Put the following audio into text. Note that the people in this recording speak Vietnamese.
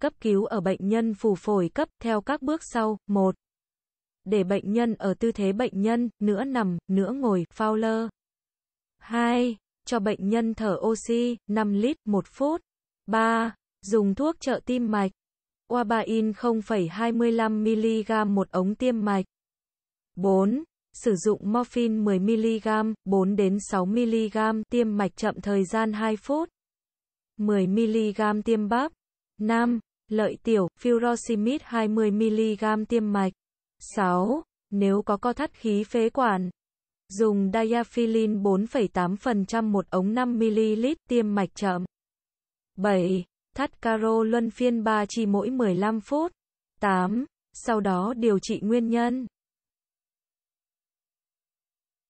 cấp cứu ở bệnh nhân phù phổi cấp theo các bước sau. một, Để bệnh nhân ở tư thế bệnh nhân, nửa nằm, nửa ngồi, Fowler. 2. Cho bệnh nhân thở oxy, 5 lít, 1 phút. 3. Dùng thuốc trợ tim mạch. Wabain 0,25mg một ống tiêm mạch. 4. Sử dụng morphine 10mg, 4 đến 6mg tiêm mạch chậm thời gian 2 phút. 10mg tiêm bắp. 5. Lợi tiểu, furosemide 20mg tiêm mạch. 6. Nếu có co thắt khí phế quản, dùng diaphilin 4,8% một ống 5ml tiêm mạch chậm. 7. Thắt caro luân phiên 3 chi mỗi 15 phút. 8. Sau đó điều trị nguyên nhân.